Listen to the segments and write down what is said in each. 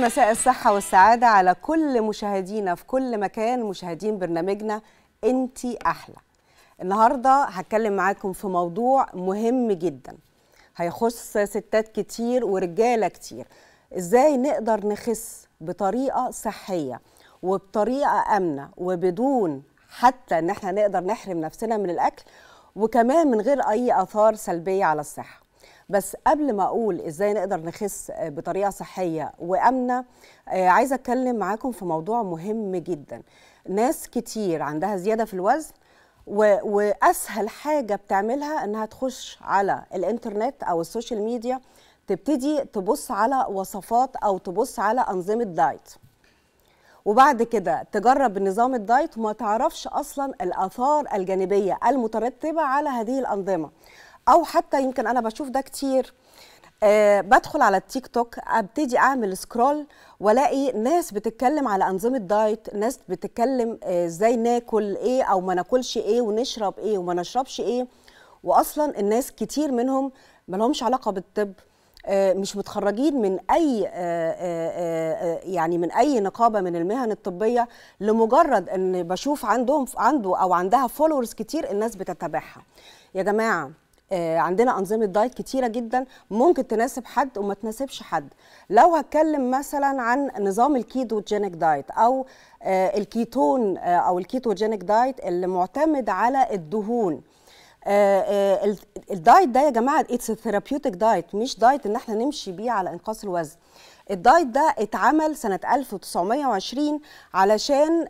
مساء الصحة والسعادة على كل مشاهدينا في كل مكان مشاهدين برنامجنا انتي أحلى النهاردة هتكلم معاكم في موضوع مهم جدا هيخص ستات كتير ورجالة كتير ازاي نقدر نخس بطريقة صحية وبطريقة آمنة وبدون حتى ان احنا نقدر نحرم نفسنا من الأكل وكمان من غير أي آثار سلبية على الصحة بس قبل ما اقول ازاي نقدر نخس بطريقه صحيه وامنه آه، عايزه اتكلم معاكم في موضوع مهم جدا ناس كتير عندها زياده في الوزن و... واسهل حاجه بتعملها انها تخش على الانترنت او السوشيال ميديا تبتدي تبص على وصفات او تبص على انظمه دايت وبعد كده تجرب نظام الدايت وما تعرفش اصلا الاثار الجانبيه المترتبه على هذه الانظمه او حتى يمكن انا بشوف ده كتير أه بدخل على التيك توك ابتدي اعمل سكرول والاقي ناس بتتكلم على انظمه دايت ناس بتتكلم آه، ازاي ناكل ايه او ما ناكلش ايه ونشرب ايه وما نشربش ايه واصلا الناس كتير منهم ما لهمش علاقه بالطب آه، مش متخرجين من اي آه، يعني من اي نقابه من المهن الطبيه لمجرد ان بشوف عندهم عنده او عندها فولورز كتير الناس بتتابعها يا جماعه آه، عندنا انظمه دايت كتيره جدا ممكن تناسب حد وما تناسبش حد لو هتكلم مثلا عن نظام الكيتوجينيك دايت او آه، الكيتون آه، او الكيتوجينيك دايت اللي معتمد على الدهون الدايت ده يا جماعه a ثيرابيوتيك دايت مش دايت ان احنا نمشي بيه على انقاص الوزن الدايت ده اتعمل سنة 1920 علشان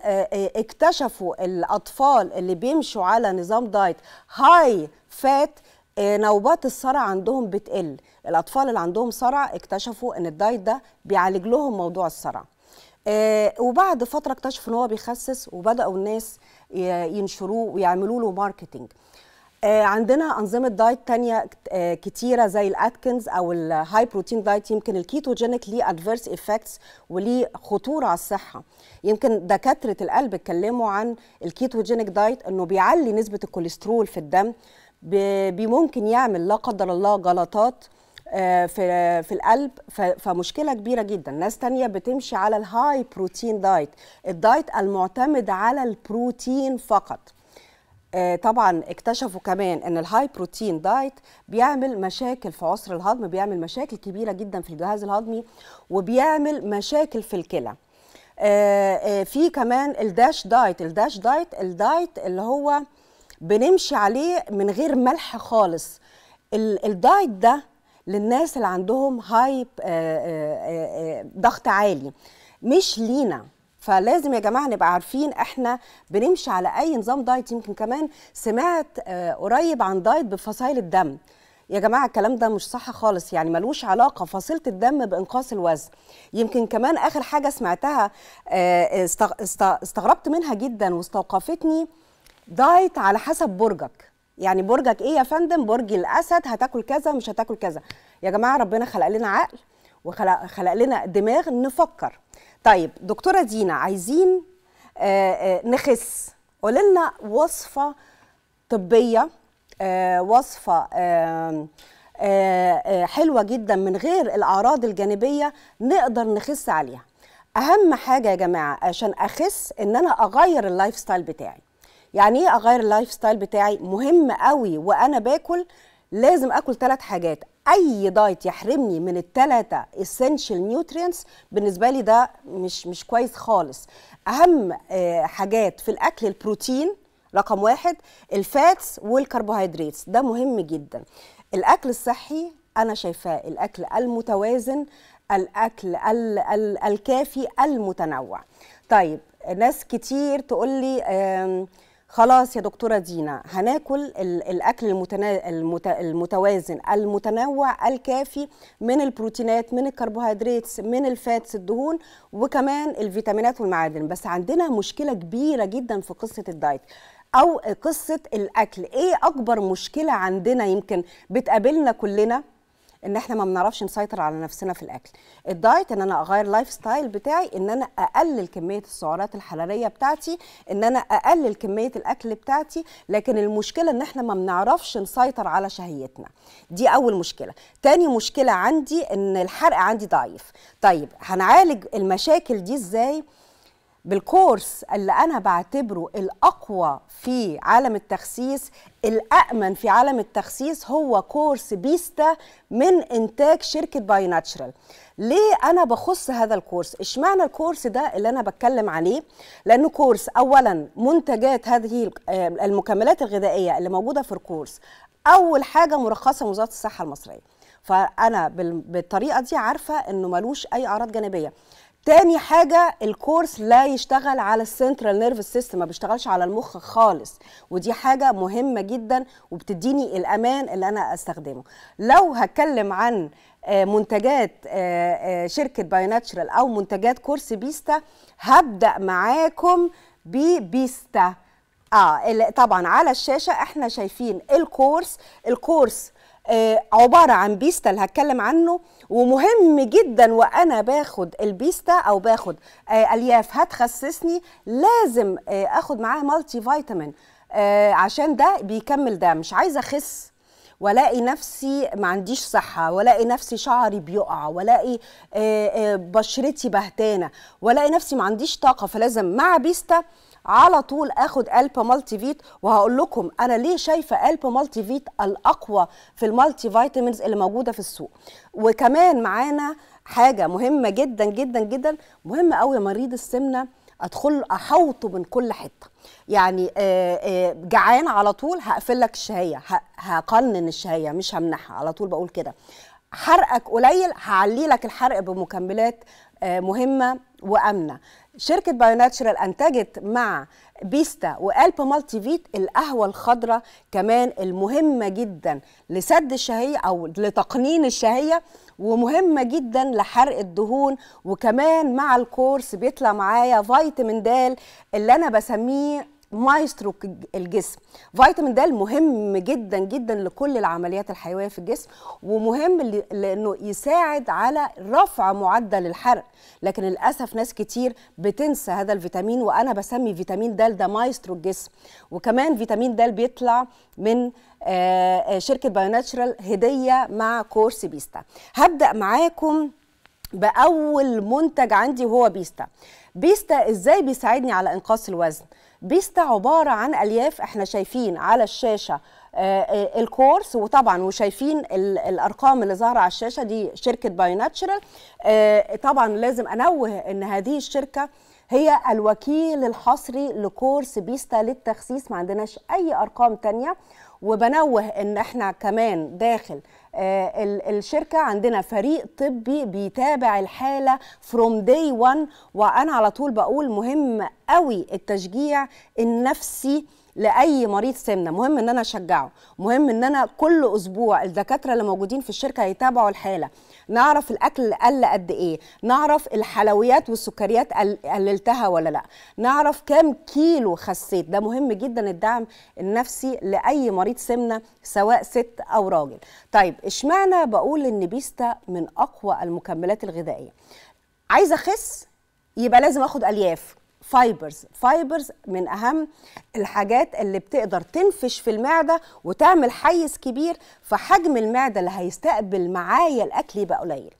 اكتشفوا الأطفال اللي بيمشوا على نظام دايت هاي فات آه، نوبات الصرع عندهم بتقل الاطفال اللي عندهم صرع اكتشفوا ان الدايت ده بيعالج لهم موضوع الصرع آه، وبعد فتره اكتشفوا ان هو بيخسس وبداوا الناس ينشروه ويعملوا له ماركتنج آه، عندنا أنظمة دايت تانية كتيرة زي الأتكنز أو الهاي بروتين دايت يمكن الكيتوجينيك ليه أدفيرس إفكتس وليه خطورة على الصحة يمكن دكاترة القلب اتكلموا عن الكيتوجينيك دايت أنه بيعلي نسبة الكوليسترول في الدم ممكن يعمل لا قدر الله جلطات آه، في في القلب فمشكله كبيره جدا ناس تانية بتمشي على الهاي بروتين دايت الدايت المعتمد على البروتين فقط آه، طبعا اكتشفوا كمان ان الهاي بروتين دايت بيعمل مشاكل في عسر الهضم بيعمل مشاكل كبيره جدا في الجهاز الهضمي وبيعمل مشاكل في الكلى آه، في كمان الداش دايت الداش دايت الدايت اللي هو بنمشي عليه من غير ملح خالص الدايت ده للناس اللي عندهم هاي آه، آه، آه، ضغط عالي مش لينا فلازم يا جماعه نبقى عارفين احنا بنمشي على اي نظام دايت يمكن كمان سمعت قريب عن دايت بفصائل الدم يا جماعه الكلام ده مش صح خالص يعني ملوش علاقه فصيله الدم بانقاص الوزن يمكن كمان اخر حاجه سمعتها استغربت منها جدا واستوقفتني دايت على حسب برجك يعني برجك ايه يا فندم برج الاسد هتاكل كذا مش هتاكل كذا يا جماعه ربنا خلق لنا عقل وخلق خلق لنا دماغ نفكر طيب دكتوره دينا عايزين آآ آه، آآ آه، نخس قولي لنا وصفه طبيه آآ آه، وصفه حلوه جدا من غير الاعراض الجانبيه نقدر نخس عليها اهم حاجه يا جماعه عشان اخس ان انا اغير اللايف ستايل بتاعي يعني ايه اغير اللايف ستايل بتاعي مهم قوي وانا باكل لازم اكل ثلاث حاجات اي دايت يحرمني من الثلاثه اسينشال نيوترينتس بالنسبه لي ده مش مش كويس خالص اهم آه، حاجات في الاكل البروتين رقم واحد الفاتس والكربوهيدراتس ده مهم جدا الاكل الصحي انا شايفاه الاكل المتوازن الاكل ال ال الكافي المتنوع طيب ناس كتير تقول لي خلاص يا دكتوره دينا هناكل الاكل المتنا... المت... المتوازن المتنوع الكافي من البروتينات من الكربوهيدرات من الفاتس الدهون وكمان الفيتامينات والمعادن بس عندنا مشكله كبيره جدا في قصه الدايت او قصه الاكل ايه اكبر مشكله عندنا يمكن بتقابلنا كلنا ان احنا ما بنعرفش نسيطر على نفسنا في الاكل الدايت ان انا اغير اللايف ستايل بتاعي ان انا اقلل كميه السعرات الحراريه بتاعتي ان انا اقلل كميه الاكل بتاعتي لكن المشكله ان احنا ما بنعرفش نسيطر على شهيتنا دي اول مشكله تاني مشكله عندي ان الحرق عندي ضعيف طيب هنعالج المشاكل دي ازاي بالكورس اللي انا بعتبره الاقوى في عالم التخسيس الامن في عالم التخسيس هو كورس بيستا من انتاج شركه باي ناتشرال ليه انا بخص هذا الكورس اشمعنى الكورس ده اللي انا بتكلم عليه لانه كورس اولا منتجات هذه آه، المكملات الغذائيه اللي موجوده في الكورس اول حاجه مرخصه من وزاره الصحه المصريه فانا بالطريقه دي عارفه انه ملوش اي اعراض جانبيه تاني حاجة الكورس لا يشتغل على السنترال نيرف سيستم ما بيشتغلش على المخ خالص ودي حاجة مهمة جدا وبتديني الأمان اللي أنا أستخدمه لو هتكلم عن آه، منتجات آه، آه، شركة بايوناتشرال أو منتجات كورس بيستا هبدأ معاكم ببيستا آه طبعا على الشاشة احنا شايفين الكورس الكورس آه، عباره عن بيستا اللي هتكلم عنه ومهم جدا وانا باخد البيستا او باخد آه، الياف هتخسسني لازم آه، اخد معاها مالتي فيتامين عشان ده بيكمل ده مش عايزه اخس والاقي نفسي ما عنديش صحه والاقي نفسي شعري بيقع والاقي بشرتي بهتانه والاقي نفسي ما عنديش طاقه فلازم مع بيستا على طول اخد الب مالتي فيت وهقول لكم انا ليه شايفه الب مالتي فيت الاقوى في المالتي فيتامينز اللي موجوده في السوق وكمان معانا حاجه مهمه جدا جدا جدا مهمه قوي مريض السمنه ادخل احوطه من كل حته يعني آه، آه، جعان على طول هقفل لك الشهيه هقنن الشهيه مش همنعها على طول بقول كده حرقك قليل هعلي لك الحرق بمكملات آه، مهمه وامنه شركه بايو انتجت مع بيستا والب مالتي فيت القهوه الخضراء كمان المهمه جدا لسد الشهيه او لتقنين الشهيه ومهمه جدا لحرق الدهون وكمان مع الكورس بيطلع معايا فيتامين د اللي انا بسميه مايسترو الجسم فيتامين د مهم جدا جدا لكل العمليات الحيويه في الجسم ومهم لانه يساعد على رفع معدل الحرق لكن للاسف ناس كتير بتنسى هذا الفيتامين وانا بسمي فيتامين د ده مايسترو الجسم وكمان فيتامين د بيطلع من آه، آه، شركه بايوناتشرال هديه مع كورس بيستا هبدا معاكم باول منتج عندي وهو بيستا بيستا ازاي بيساعدني على انقاص الوزن بيستا عباره عن الياف احنا شايفين على الشاشه آه، آه، الكورس وطبعا وشايفين الارقام اللي ظاهره على الشاشه دي شركه باي ناتشرال آه، طبعا لازم انوه ان هذه الشركه هي الوكيل الحصري لكورس بيستا للتخسيس ما عندناش اي ارقام تانية وبنوه ان احنا كمان داخل آه، الشركه عندنا فريق طبي بيتابع الحاله from day one وانا على طول بقول مهم قوي التشجيع النفسي لاي مريض سمنه مهم ان انا اشجعه مهم ان انا كل اسبوع الدكاتره اللي موجودين في الشركه يتابعوا الحاله نعرف الاكل قل قد ايه نعرف الحلويات والسكريات قللتها ولا لا نعرف كام كيلو خسيت ده مهم جدا الدعم النفسي لاي مريض سمنه سواء ست او راجل طيب اشمعنى بقول ان بيستا من اقوى المكملات الغذائيه عايزه اخس يبقى لازم اخد الياف فايبرز فايبرز من اهم الحاجات اللي بتقدر تنفش في المعده وتعمل حيز كبير فحجم المعده اللي هيستقبل معايا الاكل يبقى قليل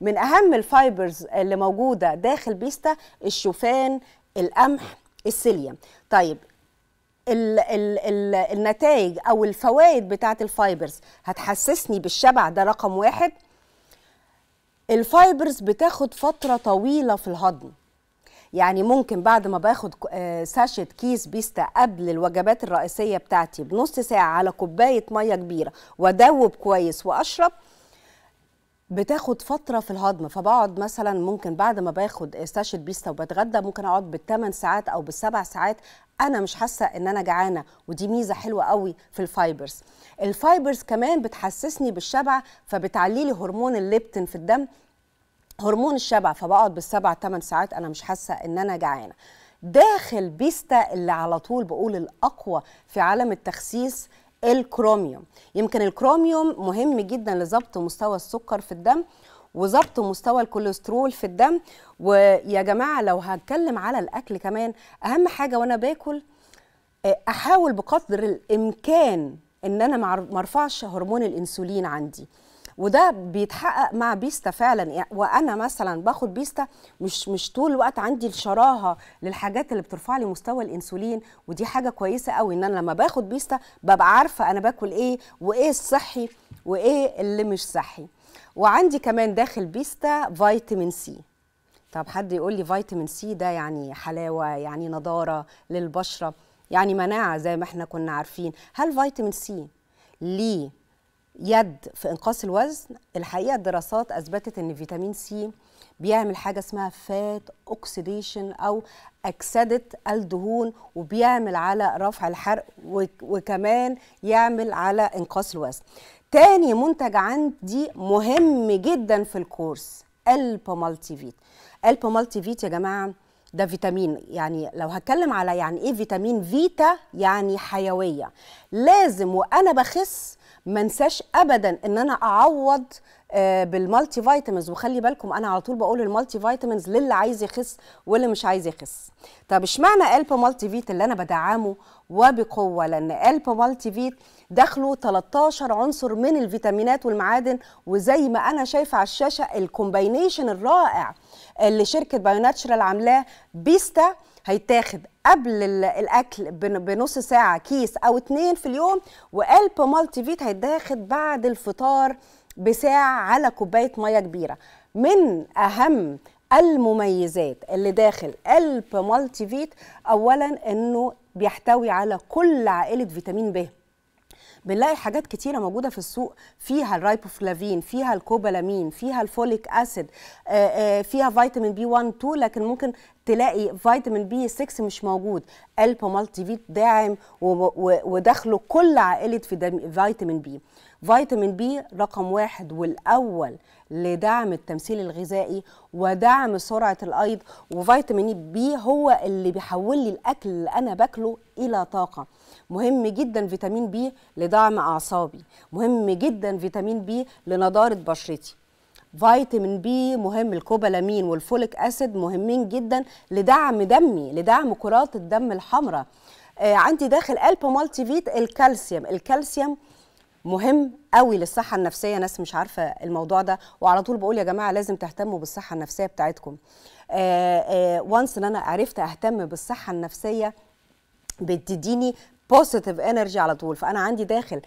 من اهم الفايبرز اللي موجوده داخل بيستا الشوفان القمح السيليوم طيب ال ال الـ النتائج او الفوائد بتاعه الفايبرز هتحسسني بالشبع ده رقم واحد الفايبرز بتاخد فتره طويله في الهضم يعني ممكن بعد ما باخد آه، ساشة كيس بيستا قبل الوجبات الرئيسية بتاعتي بنص ساعة على كوباية مية كبيرة وادوب كويس واشرب بتاخد فتره في الهضم فبقعد مثلا ممكن بعد ما باخد ساشة بيستا وبتغدى ممكن اقعد بالثمان ساعات او بالسبع ساعات انا مش حاسه ان انا جعانه ودي ميزه حلوه قوي في الفايبرز الفايبرز كمان بتحسسني بالشبع فبتعلي لي هرمون الليبتين في الدم هرمون الشبع فبقعد بالسبع ثمان ساعات انا مش حاسه ان انا جعانه داخل بيستا اللي على طول بقول الاقوى في عالم التخسيس الكروميوم يمكن الكروميوم مهم جدا لضبط مستوى السكر في الدم وظبط مستوى الكوليسترول في الدم ويا جماعه لو هتكلم على الاكل كمان اهم حاجه وانا باكل آه، احاول بقدر الامكان ان انا ما ارفعش هرمون الانسولين عندي وده بيتحقق مع بيستا فعلا يعني وانا مثلا باخد بيستا مش مش طول الوقت عندي الشراهه للحاجات اللي بترفع لي مستوى الانسولين ودي حاجه كويسه قوي ان انا لما باخد بيستا ببقى عارفه انا باكل ايه وايه الصحي وايه اللي مش صحي وعندي كمان داخل بيستا فيتامين سي طب حد يقول لي فيتامين سي ده يعني حلاوه يعني نضاره للبشره يعني مناعه زي ما احنا كنا عارفين هل فيتامين سي ليه يد في انقاص الوزن الحقيقه الدراسات اثبتت ان فيتامين سي بيعمل حاجه اسمها فات اوكسيديشن او اكسده الدهون وبيعمل على رفع الحرق وكمان يعمل على انقاص الوزن تاني منتج عندي مهم جدا في الكورس البا مالتي فيت البا مالتي فيت يا جماعه ده فيتامين يعني لو هتكلم على يعني ايه فيتامين فيتا يعني حيويه لازم وانا بخس ما انساش ابدا ان انا اعوض آه، بالمالتي فيتامينز وخلي بالكم انا على طول بقول المالتي فيتامينز للي عايز يخس واللي مش عايز يخس طب اشمعنى الب مالتي فيت اللي انا بدعمه وبقوه لان الب مالتي فيت داخله 13 عنصر من الفيتامينات والمعادن وزي ما انا شايفه على الشاشه الكومباينيشن الرائع اللي شركه بايوناتشرال عاملاه بيستا هيتاخد قبل الاكل بنص ساعه كيس او اتنين في اليوم وقلب مالتي فيت هيتاخد بعد الفطار بساعه على كوبايه ميه كبيره من اهم المميزات اللي داخل قلب مالتي فيت اولا انه بيحتوي على كل عائله فيتامين ب بنلاقي حاجات كتيره موجوده في السوق فيها الرايبوفلافين فيها الكوبالامين فيها الفوليك اسيد آه، آه، فيها فيتامين بي 1 2 لكن ممكن تلاقي فيتامين بي 6 مش موجود الب مالتي فيت داعم ودخله كل عائله في فيتامين بي فيتامين بي رقم واحد والاول لدعم التمثيل الغذائي ودعم سرعه الايض وفيتامين بي هو اللي بيحول لي الاكل اللي انا باكله الى طاقه مهم جدا فيتامين بي لدعم اعصابي مهم جدا فيتامين بي لنضاره بشرتي فيتامين بي مهم الكوبالامين والفوليك اسيد مهمين جدا لدعم دمي لدعم كرات الدم الحمراء آه عندي داخل الب مالتي فيت الكالسيوم الكالسيوم مهم قوي للصحة النفسية ناس مش عارفة الموضوع ده وعلى طول بقول يا جماعة لازم تهتموا بالصحة النفسية بتاعتكم آآ آآ وانس ان انا عرفت اهتم بالصحة النفسية بتديني بوزيتيف انرجي على طول فانا عندي داخل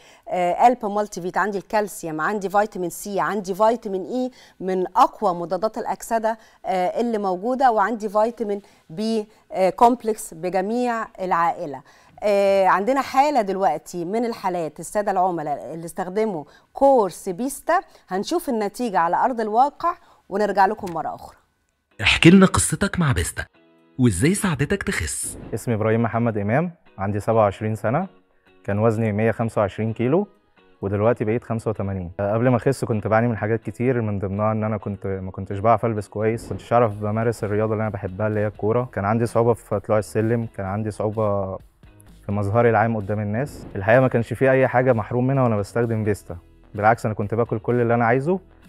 الب مالتي فيت عندي الكالسيوم عندي فيتامين سي عندي فيتامين اي e من اقوى مضادات الاكسده آه، اللي موجوده وعندي فيتامين بي كومبلكس آه، بجميع العائله آه، عندنا حاله دلوقتي من الحالات الساده العملاء اللي استخدموا كورس بيستا هنشوف النتيجه على ارض الواقع ونرجع لكم مره اخرى احكي لنا قصتك مع بيستا وازاي ساعدتك تخس اسمي ابراهيم محمد امام عندي 27 سنة كان وزني 125 كيلو ودلوقتي بقيت 85 آه، قبل ما اخس كنت بعاني من حاجات كتير من ضمنها ان انا كنت ما كنتش بعرف البس كويس كنتش اعرف بمارس الرياضه اللي انا بحبها اللي هي الكوره كان عندي صعوبه في طلوع السلم كان عندي صعوبه في مظهري العام قدام الناس الحقيقه ما كانش فيه اي حاجه محروم منها وانا بستخدم فيستا بالعكس انا كنت باكل كل اللي انا عايزه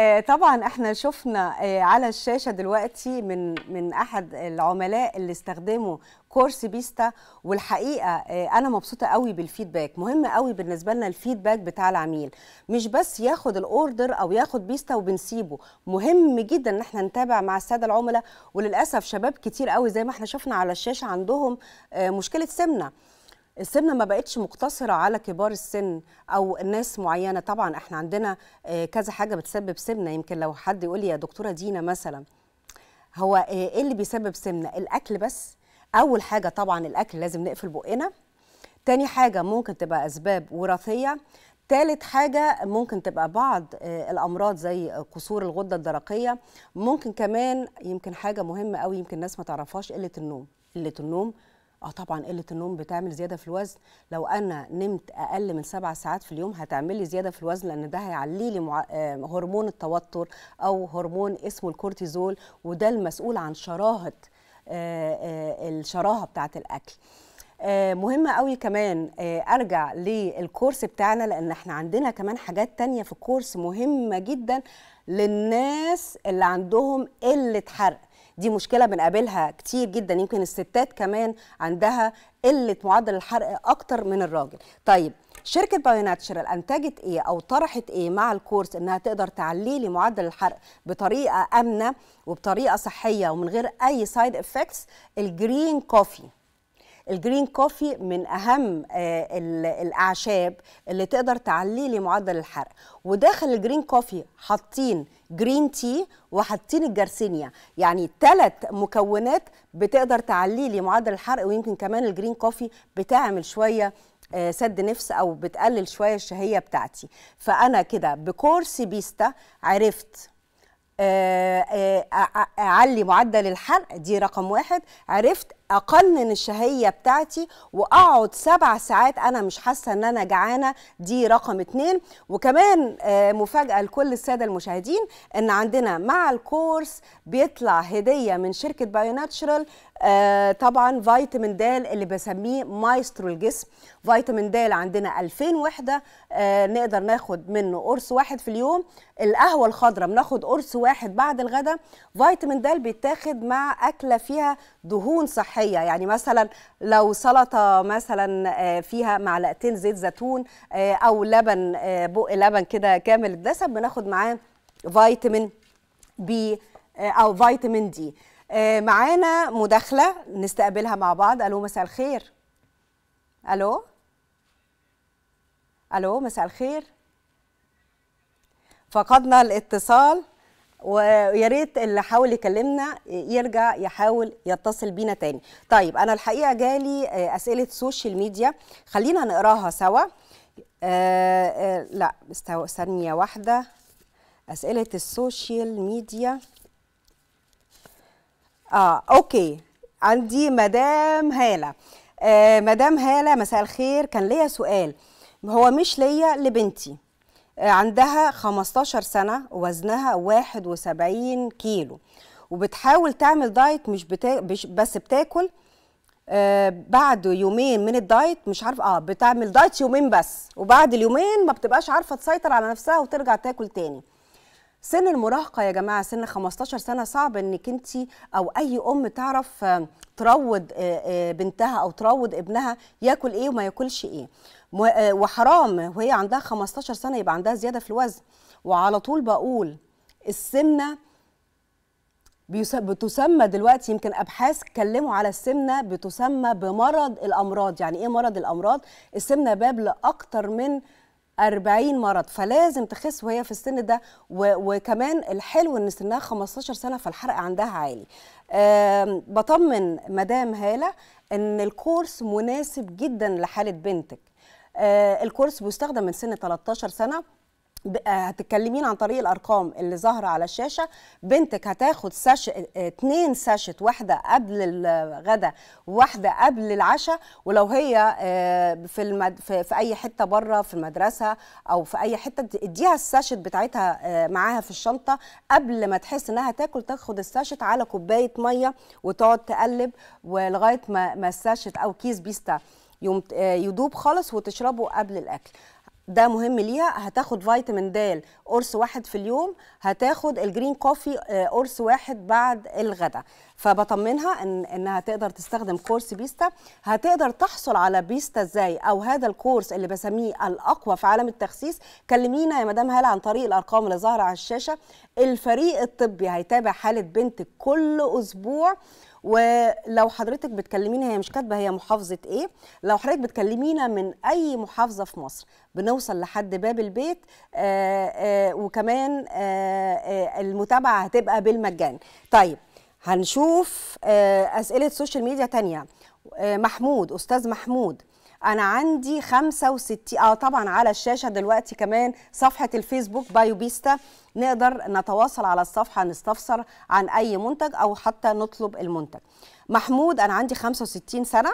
آه، طبعا احنا شفنا آه، على الشاشه دلوقتي من من احد العملاء اللي استخدموا كورس بيستا والحقيقه آه، انا مبسوطه قوي بالفيدباك مهم قوي بالنسبه لنا الفيدباك بتاع العميل مش بس ياخد الاوردر او ياخد بيستا وبنسيبه مهم جدا ان احنا نتابع مع الساده العملاء وللاسف شباب كتير قوي زي ما احنا شفنا على الشاشه عندهم مشكله سمنه السمنه ما بقتش مقتصره على كبار السن او ناس معينه طبعا احنا عندنا آه، كذا حاجه بتسبب سمنه يمكن لو حد يقول لي يا دكتوره دينا مثلا هو آه، ايه اللي بيسبب سمنه الاكل بس اول حاجه طبعا الاكل لازم نقفل بقنا تاني حاجه ممكن تبقى اسباب وراثيه تالت حاجة ممكن تبقى بعض آه، الأمراض زي قصور الغدة الدرقية ممكن كمان يمكن حاجة مهمة أو يمكن الناس ما تعرفهاش قلة النوم قلة النوم اه طبعا قله النوم بتعمل زياده في الوزن لو انا نمت اقل من سبع ساعات في اليوم هتعمل لي زياده في الوزن لان ده هيعلي لي مع... آه، هرمون التوتر او هرمون اسمه الكورتيزول وده المسؤول عن شراهه آه، آه، الشراهه بتاعه الاكل مهم قوي كمان ارجع للكورس بتاعنا لان احنا عندنا كمان حاجات تانية في الكورس مهمه جدا للناس اللي عندهم قله حرق دي مشكله بنقابلها كتير جدا يمكن الستات كمان عندها قله معدل الحرق اكتر من الراجل طيب شركه بايوناتشرال انتجت ايه او طرحت ايه مع الكورس انها تقدر تعلي لي معدل الحرق بطريقه امنه وبطريقه صحيه ومن غير اي سايد افكتس الجرين كوفي الجرين كوفي من اهم آه، الاعشاب اللي تقدر تعلي لي معدل الحرق وداخل الجرين كوفي حاطين جرين تي وحاطين الجرسينيا يعني ثلاث مكونات بتقدر تعلي لي معدل الحرق ويمكن كمان الجرين كوفي بتعمل شويه آه، سد نفس او بتقلل شويه الشهيه بتاعتي فانا كده بكورس بيستا عرفت آه، اعلي معدل الحرق دي رقم واحد عرفت اقنن الشهيه بتاعتي واقعد سبع ساعات انا مش حاسه ان انا جعانه دي رقم اتنين وكمان آه، مفاجاه لكل الساده المشاهدين ان عندنا مع الكورس بيطلع هديه من شركه بايو ناتشرال آه، طبعا فيتامين د اللي بسميه مايسترو الجسم فيتامين د عندنا 2000 وحده آه، نقدر ناخد منه قرص واحد في اليوم القهوه الخضراء بناخد قرص واحد بعد الغداء فيتامين د بيتاخد مع اكله فيها دهون صحيه يعني مثلا لو سلطه مثلا آه، فيها معلقتين زيت زيتون آه، او لبن آه، بق لبن كده كامل الدسم بناخد معاه فيتامين بي او فيتامين دي معانا مداخله نستقبلها مع بعض الو مساء الخير الو الو مساء الخير فقدنا الاتصال ويا ريت اللي حاول يكلمنا يرجع يحاول يتصل بينا تاني طيب انا الحقيقه جالي آه، اسئله سوشيال ميديا خلينا نقراها سوا آه, آه، لا ثانيه واحده اسئله السوشيال ميديا اه اوكي عندي مدام هاله آه مدام هاله مساء الخير كان ليا سؤال هو مش ليا لبنتي عندها 15 سنة وزنها 71 كيلو وبتحاول تعمل دايت مش بتا... بس بتاكل آه، بعد يومين من الدايت مش عارف اه بتعمل دايت يومين بس وبعد اليومين ما بتبقاش عارفه تسيطر على نفسها وترجع تاكل تاني سن المراهقه يا جماعه سن 15 سنه صعب انك انت او اي ام تعرف آه، تروض آه، بنتها او تروض ابنها ياكل ايه وما ياكلش ايه آه، وحرام وهي عندها 15 سنه يبقى عندها زياده في الوزن وعلى طول بقول السمنه بتسمى دلوقتي يمكن ابحاث اتكلموا على السمنه بتسمى بمرض الامراض يعني ايه مرض الامراض السمنه باب لاكثر من 40 مرض فلازم تخس وهي في السن ده وكمان الحلو ان سنها 15 سنه فالحرق عندها عالي بطمن مدام هاله ان الكورس مناسب جدا لحاله بنتك آه، الكورس بيستخدم من سن 13 سنه آه، هتتكلمين عن طريق الارقام اللي ظاهره على الشاشه بنتك هتاخد ساش آه، اتنين ساشت واحده قبل الغداء وواحده قبل العشاء ولو هي في المد... في اي حته بره في المدرسه او في اي حته اديها الساشت بتاعتها معاها في الشنطه قبل ما تحس انها تاكل تاخد الساشت على كوبايه ميه وتقعد تقلب ولغايه ما ما الساشت او كيس بيستا آه، يدوب خالص وتشربه قبل الاكل ده مهم ليها هتاخد فيتامين د قرص واحد في اليوم هتاخد الجرين كوفي آه، قرص واحد بعد الغداء فبطمنها ان انها تقدر تستخدم كورس بيستا هتقدر تحصل على بيستا ازاي او هذا الكورس اللي بسميه الاقوى في عالم التخسيس كلمينا يا مدام هاله عن طريق الارقام اللي ظاهره على الشاشه الفريق الطبي هيتابع حاله بنتك كل اسبوع ولو حضرتك بتكلمينا هي مش كاتبه هي محافظه ايه لو حضرتك بتكلمينا من اي محافظه في مصر بنوصل لحد باب البيت آآ آه، آآ آه، وكمان آآ آه، المتابعه هتبقى بالمجان طيب هنشوف اسئله سوشيال ميديا تانية محمود استاذ محمود انا عندي 65 اه طبعا على الشاشه دلوقتي كمان صفحه الفيسبوك بايو بيستا نقدر نتواصل على الصفحه نستفسر عن اي منتج او حتى نطلب المنتج محمود انا عندي 65 سنه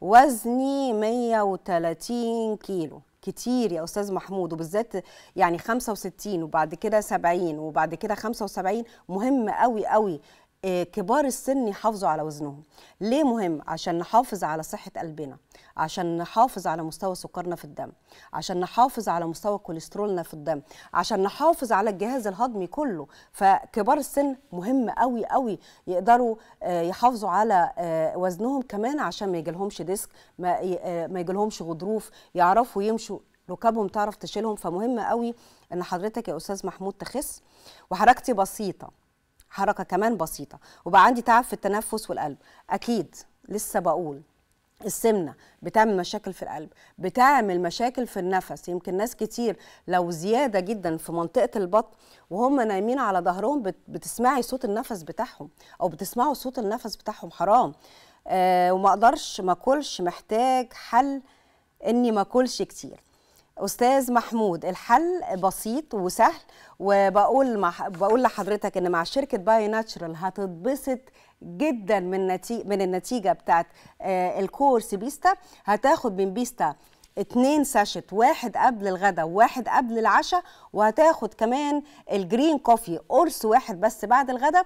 وزني 130 كيلو كتير يا استاذ محمود وبالذات يعني 65 وبعد كده 70 وبعد كده 75 مهم قوي قوي آه، كبار السن يحافظوا على وزنهم ليه مهم عشان نحافظ على صحة قلبنا عشان نحافظ على مستوى سكرنا في الدم عشان نحافظ على مستوى كوليسترولنا في الدم عشان نحافظ على الجهاز الهضمي كله فكبار السن مهم قوي قوي يقدروا آه، يحافظوا على آه، وزنهم كمان عشان ما يجيلهمش ديسك ما يجيلهمش غضروف يعرفوا يمشوا ركابهم تعرف تشيلهم فمهم قوي ان حضرتك يا استاذ محمود تخس وحركتي بسيطه حركه كمان بسيطه وبقى عندي تعب في التنفس والقلب اكيد لسه بقول السمنه بتعمل مشاكل في القلب بتعمل مشاكل في النفس يمكن ناس كتير لو زياده جدا في منطقه البطن وهم نايمين على ظهرهم بتسمعي صوت النفس بتاعهم او بتسمعوا صوت النفس بتاعهم حرام آه وما اقدرش ما اكلش محتاج حل اني ما اكلش كتير استاذ محمود الحل بسيط وسهل وبقول بقول لحضرتك ان مع شركه باي ناتشرال هتتبسط جدا من من النتيجه بتاعت آه، الكورس بيستا هتاخد من بيستا اتنين ساشت واحد قبل الغدا وواحد قبل العشاء وهتاخد كمان الجرين كوفي قرص واحد بس بعد الغدا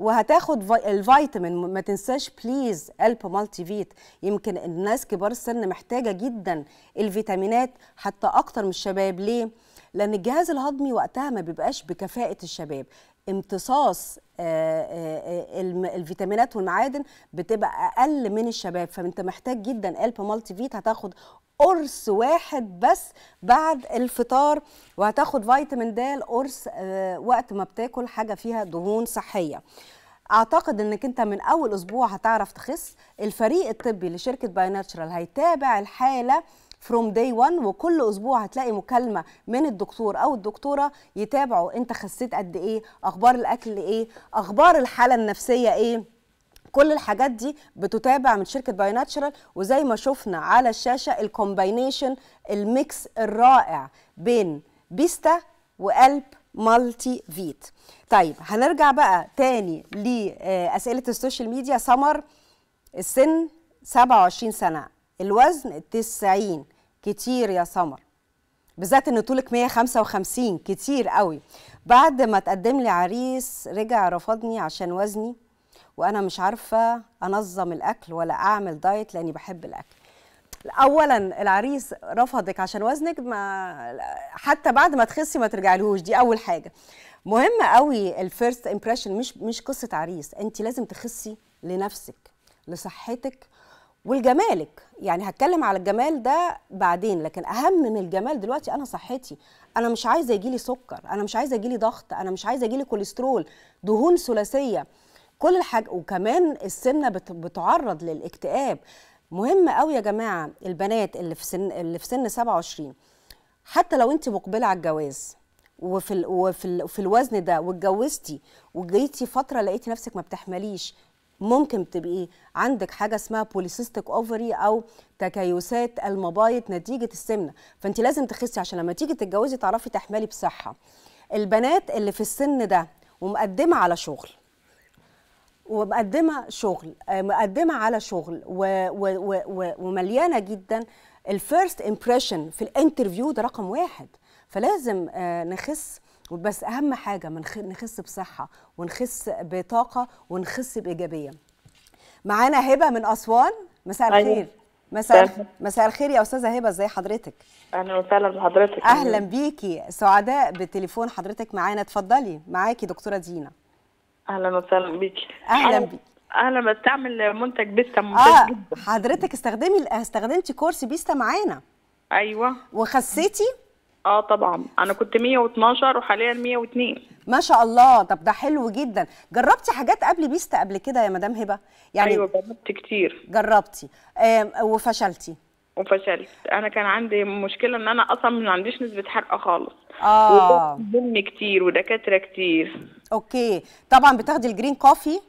وهتاخد الفيتامين ما تنساش بليز قلب مالتي فيت يمكن الناس كبار السن محتاجه جدا الفيتامينات حتى اكتر من الشباب ليه لان الجهاز الهضمي وقتها ما بيبقاش بكفاءه الشباب امتصاص آه، آه، آه، الفيتامينات والمعادن بتبقى اقل من الشباب فانت محتاج جدا الب مالتي فيت هتاخد قرص واحد بس بعد الفطار وهتاخد فيتامين د قرص وقت ما بتاكل حاجه فيها دهون صحيه اعتقد انك انت من اول اسبوع هتعرف تخس الفريق الطبي لشركه باي ناتشرال هيتابع الحاله فروم داي 1 وكل اسبوع هتلاقي مكالمه من الدكتور او الدكتوره يتابعوا انت خسيت قد ايه اخبار الاكل ايه اخبار الحاله النفسيه ايه كل الحاجات دي بتتابع من شركه باي ناتشرال وزي ما شفنا على الشاشه الكومباينيشن الميكس الرائع بين بيستا وقلب مالتي فيت طيب هنرجع بقى تاني لاسئله السوشيال ميديا سمر السن 27 سنه الوزن 90 كتير يا سمر بالذات ان طولك 155 كتير قوي بعد ما تقدم لي عريس رجع رفضني عشان وزني وانا مش عارفه انظم الاكل ولا اعمل دايت لاني بحب الاكل اولا العريس رفضك عشان وزنك ما حتى بعد ما تخسي ما ترجعلهوش دي اول حاجه مهم قوي الفيرست امبريشن مش مش قصه عريس انت لازم تخسي لنفسك لصحتك والجمالك يعني هتكلم على الجمال ده بعدين لكن اهم من الجمال دلوقتي انا صحتي انا مش عايزه يجيلي سكر انا مش عايزه يجيلي ضغط انا مش عايزه يجيلي كوليسترول دهون ثلاثيه كل الحاج وكمان السمنه بتعرض للاكتئاب مهم قوي يا جماعه البنات اللي في سن اللي في سن 27 حتى لو انت مقبله على الجواز وفي ال... وفي ال... في الوزن ده واتجوزتي وجيتي فتره لقيتي نفسك ما بتحمليش ممكن تبقي عندك حاجه اسمها بوليسيستيك اوفري او تكيسات المبايض نتيجه السمنه فانت لازم تخسي عشان لما تيجي تتجوزي تعرفي تحملي بصحه البنات اللي في السن ده ومقدمه على شغل ومقدمه شغل آه، مقدمه على شغل و و و و ومليانه جدا الفيرست امبريشن في الانترفيو ده رقم واحد فلازم آه، نخس بس اهم حاجه خ... نخس بصحه ونخس بطاقه ونخس بايجابيه معانا هبه من اسوان مساء الخير مساء مساء الخير يا استاذه هبه ازي حضرتك اهلا وسهلا بحضرتك اهلا بيكي سعداء بتليفون حضرتك معانا اتفضلي معاكي دكتوره دينا اهلا وسهلا بيكي اهلا بيكي انا بستعمل منتج بيستا ممتاز آه جدا حضرتك استخدمي استخدمتي كورس بيستا معانا ايوه وخسيتي اه طبعا انا كنت 112 وحاليا 102 ما شاء الله طب ده حلو جدا جربتي حاجات قبل بيست قبل كده يا مدام هبه يعني ايوه جربت كتير جربتي وفشلتي وفشلت انا كان عندي مشكله ان انا اصلا ما عنديش نسبه حرقه خالص اه ظلم كتير ودكاتره كتير اوكي طبعا بتاخدي الجرين كوفي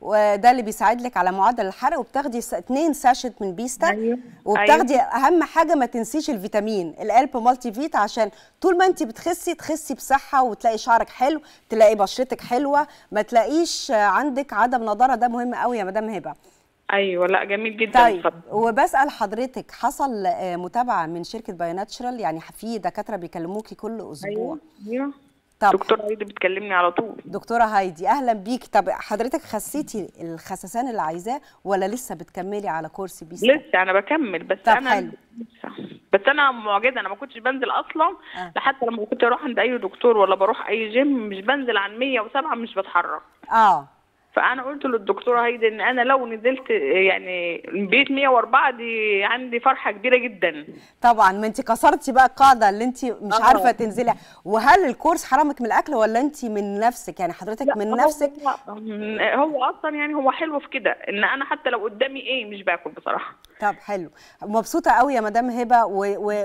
وده اللي بيساعد لك على معدل الحرق وبتاخدي اثنين ساشت من بيستا أيوه. وبتاخدي أيوه. اهم حاجه ما تنسيش الفيتامين الالب مالتي فيت عشان طول ما انت بتخسي تخسي بصحه وتلاقي شعرك حلو تلاقي بشرتك حلوه ما تلاقيش عندك عدم نضاره ده مهم قوي يا مدام هبه ايوه لا جميل جدا طيب فضل. وبسال حضرتك حصل آه، متابعه من شركه بايوناتشرال يعني في دكاتره بيكلموكي كل اسبوع ايوه, أيوه. طب دكتوره هايدي بتكلمني على طول دكتوره هايدي اهلا بيك طب حضرتك خسيتي الخسسان اللي عايزاه ولا لسه بتكملي على كرسي بي لسه انا بكمل بس طب انا حلو. بس انا معجزه انا ما كنتش بنزل اصلا آه. لحد لما كنت اروح عند اي دكتور ولا بروح اي جيم مش بنزل عن 107 مش بتحرك اه فانا قلت للدكتوره هيدي ان انا لو نزلت يعني بيت 104 دي عندي فرحه كبيره جدا طبعا ما انت كسرتي بقى القاعده اللي انت مش أوه. عارفه تنزلي وهل الكورس حرمك من الاكل ولا انت من نفسك يعني حضرتك من نفسك هو, هو اصلا يعني هو حلو في كده ان انا حتى لو قدامي ايه مش باكل بصراحه طب حلو مبسوطه قوي يا مدام هبه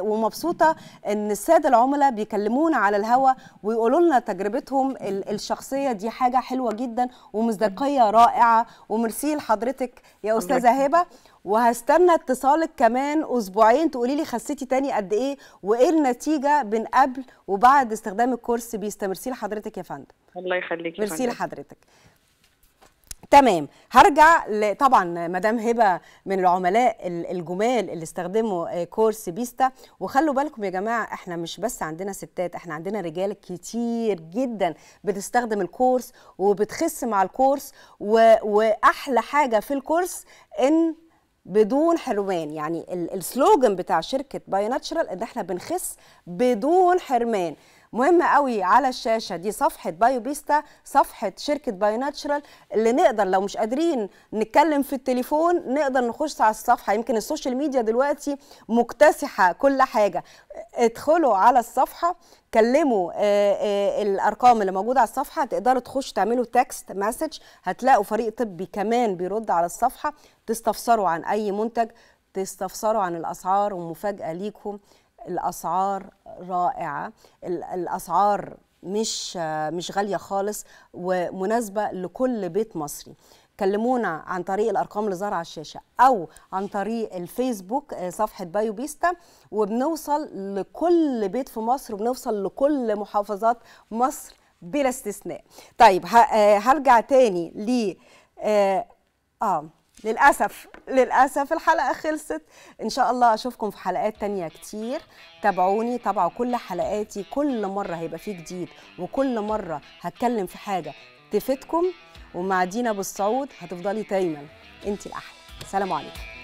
ومبسوطه ان الساده العملاء بيكلمونا على الهوا ويقولوا لنا تجربتهم الشخصيه دي حاجه حلوه جدا ومزدوجه موسيقيه رائعه وميرسي لحضرتك يا استاذه هبه وهستنى اتصالك كمان اسبوعين تقولي لي خسيتي تاني قد ايه وايه النتيجه بين قبل وبعد استخدام الكورس سي لحضرتك يا فندم الله يخليكي ميرسي لحضرتك تمام هرجع طبعا مدام هبه من العملاء الجمال اللي استخدموا آه، كورس بيستا وخلوا بالكم يا جماعه احنا مش بس عندنا ستات احنا عندنا رجال كتير جدا بتستخدم الكورس وبتخس مع الكورس و... واحلى حاجه في الكورس ان بدون حرمان يعني السلوجن بتاع شركه باي ناتشرال ان احنا بنخس بدون حرمان مهم قوي على الشاشه دي صفحه بايو بيستا صفحه شركه باي ناتشرال اللي نقدر لو مش قادرين نتكلم في التليفون نقدر نخش على الصفحه يمكن السوشيال ميديا دلوقتي مكتسحه كل حاجه ادخلوا على الصفحه كلموا آه، آه، الارقام اللي موجوده على الصفحه تقدروا تخشوا تعملوا تكست مسج هتلاقوا فريق طبي كمان بيرد على الصفحه تستفسروا عن اي منتج تستفسروا عن الاسعار ومفاجاه ليكم الاسعار رائعه الاسعار مش مش غاليه خالص ومناسبه لكل بيت مصري كلمونا عن طريق الارقام اللي ظهرت على الشاشه او عن طريق الفيسبوك آه، صفحه بايو بيستا وبنوصل لكل بيت في مصر وبنوصل لكل محافظات مصر بلا استثناء طيب آه، هرجع تاني ل اه, آه للأسف للأسف الحلقة خلصت إن شاء الله أشوفكم في حلقات تانية كتير تابعوني تابعوا كل حلقاتي كل مرة هيبقى فيه جديد وكل مرة هتكلم في حاجة تفيدكم ومع دينا بالصعود هتفضلي دايما انت الأحلى سلام عليكم